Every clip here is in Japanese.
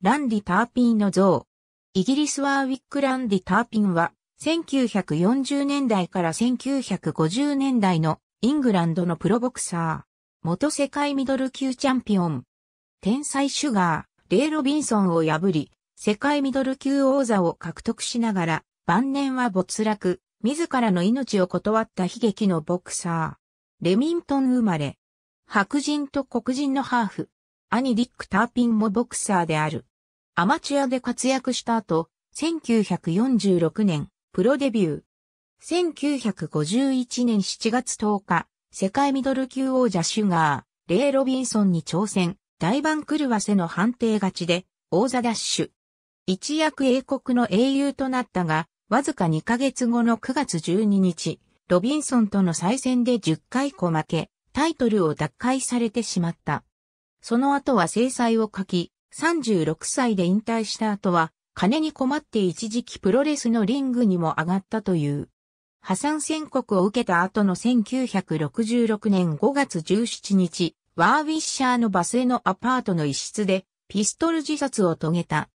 ランディ・ターピンの像。イギリスワーウィック・ランディ・ターピンは、1940年代から1950年代のイングランドのプロボクサー。元世界ミドル級チャンピオン。天才シュガー、レイ・ロビンソンを破り、世界ミドル級王座を獲得しながら、晩年は没落、自らの命を断った悲劇のボクサー。レミントン生まれ。白人と黒人のハーフ。兄ディック・ターピンもボクサーである。アマチュアで活躍した後、1946年、プロデビュー。1951年7月10日、世界ミドル級王者シュガー、レイ・ロビンソンに挑戦、大番狂わせの判定勝ちで、王座ダッシュ。一躍英国の英雄となったが、わずか2ヶ月後の9月12日、ロビンソンとの再戦で10回こ負け、タイトルを奪回されてしまった。その後は制裁を書き、36歳で引退した後は、金に困って一時期プロレスのリングにも上がったという。破産宣告を受けた後の1966年5月17日、ワーウィッシャーのバスへのアパートの一室で、ピストル自殺を遂げた。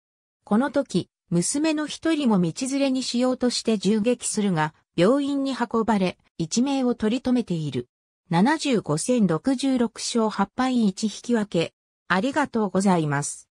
この時、娘の一人も道連れにしようとして銃撃するが、病院に運ばれ、一命を取り留めている。75戦66勝8敗1引き分け。ありがとうございます。